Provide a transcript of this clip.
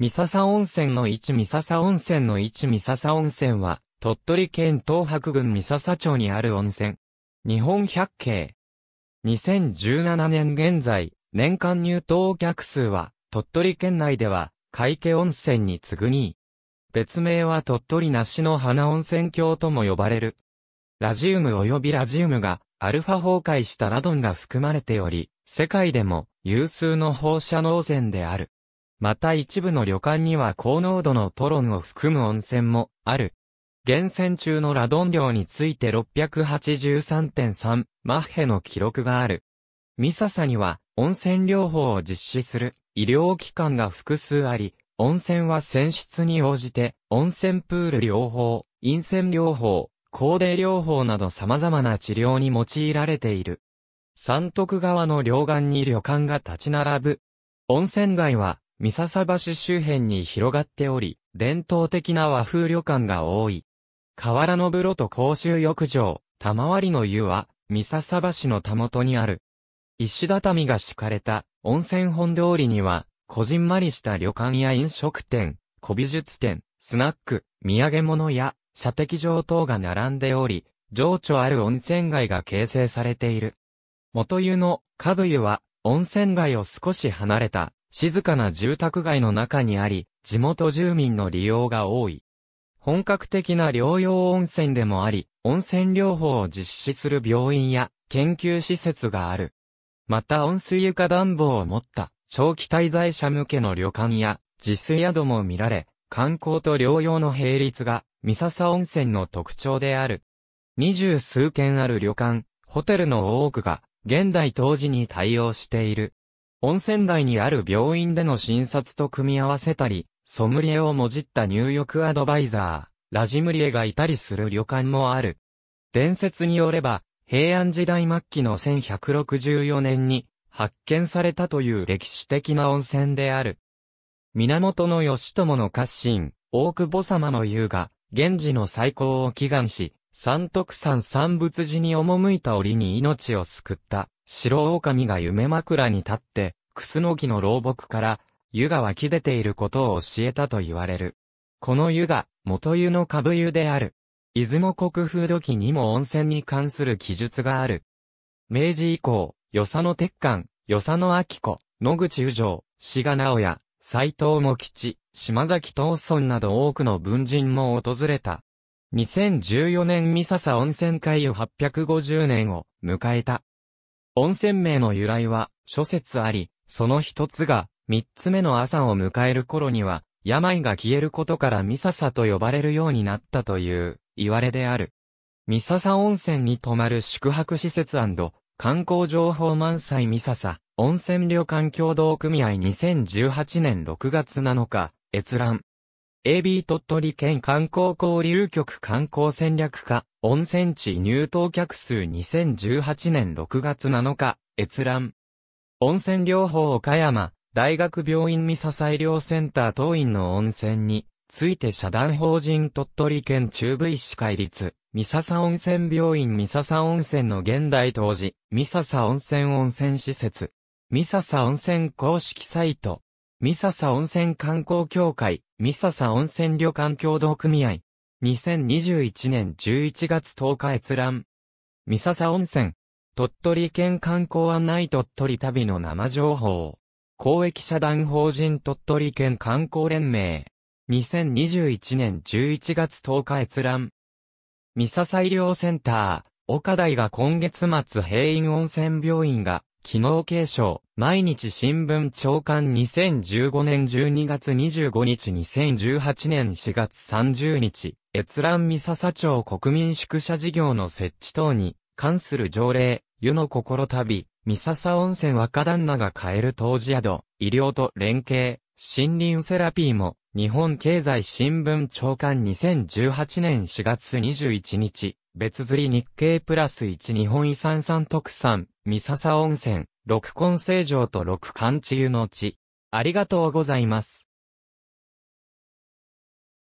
三笹温泉の位置三笹温泉の位置三笹温泉は、鳥取県東白郡三笹町にある温泉。日本百景。2017年現在、年間入湯客数は、鳥取県内では、海家温泉に次ぐ2位。別名は鳥取梨の花温泉郷とも呼ばれる。ラジウム及びラジウムが、アルファ崩壊したラドンが含まれており、世界でも有数の放射能泉である。また一部の旅館には高濃度のトロンを含む温泉もある。源泉中のラドン量について683.3マッヘの記録がある。ミササには温泉療法を実施する医療機関が複数あり、温泉は泉質に応じて温泉プール療法、陰泉療法、高齢療法など様々な治療に用いられている。三徳川の両岸に旅館が立ち並ぶ。温泉街は三笹橋周辺に広がっており、伝統的な和風旅館が多い。河原の風呂と公衆浴場、玉割の湯は、三笹橋のたもとにある。石畳が敷かれた温泉本通りには、こじんまりした旅館や飲食店、古美術店、スナック、土産物や射的場等が並んでおり、情緒ある温泉街が形成されている。元湯の株湯は、温泉街を少し離れた静かな住宅街の中にあり、地元住民の利用が多い。本格的な療養温泉でもあり、温泉療法を実施する病院や研究施設がある。また温水床暖房を持った長期滞在者向けの旅館や自炊宿も見られ、観光と療養の並立が三笹温泉の特徴である。二十数軒ある旅館、ホテルの多くが現代当時に対応している。温泉街にある病院での診察と組み合わせたり、ソムリエをもじった入浴アドバイザー、ラジムリエがいたりする旅館もある。伝説によれば、平安時代末期の1164年に発見されたという歴史的な温泉である。源義朝の家臣、大久保様の優が、源氏の再興を祈願し、三徳山三仏寺に赴いた折に命を救った。白狼が夢枕に立って、クスノギの老木から、湯が湧き出ていることを教えたと言われる。この湯が、元湯の株湯である。出雲国風土器にも温泉に関する記述がある。明治以降、与謝野鉄管、与謝野明子、野口宇城、志賀直也、斎藤茂吉、島崎東村など多くの文人も訪れた。2014年三笹温泉会を850年を迎えた。温泉名の由来は諸説あり、その一つが、三つ目の朝を迎える頃には、病が消えることからミササと呼ばれるようになったという、言われである。ミササ温泉に泊まる宿泊施設観光情報満載ミササ、温泉旅館協同組合2018年6月7日、閲覧。AB 鳥取県観光交流局観光戦略課、温泉地入湯客数2018年6月7日、閲覧。温泉療法岡山、大学病院見支え療センター当院の温泉に、ついて社団法人鳥取県中部医師会立、三笹温泉病院三笹温泉の現代当時、三笹温泉温泉施設、三笹温泉公式サイト、三笹温泉観光協会、三笹温泉旅館協同組合。2021年11月10日閲覧。三笹温泉。鳥取県観光案内鳥取旅の生情報。公益社団法人鳥取県観光連盟。2021年11月10日閲覧。三笹医療センター。岡台が今月末閉院温泉病院が機能継承、毎日新聞長官2015年12月25日2018年4月30日、閲覧三笹町国民宿舎事業の設置等に関する条例、湯の心旅、三笹温泉若旦那が買える当時宿、医療と連携、森林セラピーも、日本経済新聞長官2018年4月21日、別釣り日経プラス1日本遺産産特産、三笹温泉、六根成城と六寒治湯の地。ありがとうございます。